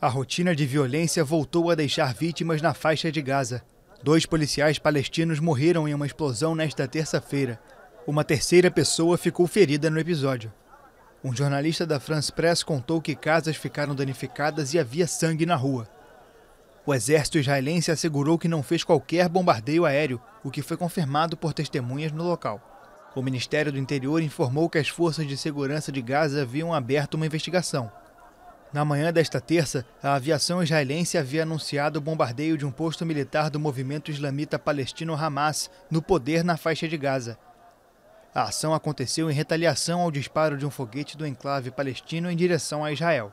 A rotina de violência voltou a deixar vítimas na faixa de Gaza. Dois policiais palestinos morreram em uma explosão nesta terça-feira. Uma terceira pessoa ficou ferida no episódio. Um jornalista da France Press contou que casas ficaram danificadas e havia sangue na rua. O exército israelense assegurou que não fez qualquer bombardeio aéreo, o que foi confirmado por testemunhas no local. O Ministério do Interior informou que as forças de segurança de Gaza haviam aberto uma investigação. Na manhã desta terça, a aviação israelense havia anunciado o bombardeio de um posto militar do movimento islamita palestino Hamas, no poder na faixa de Gaza. A ação aconteceu em retaliação ao disparo de um foguete do enclave palestino em direção a Israel.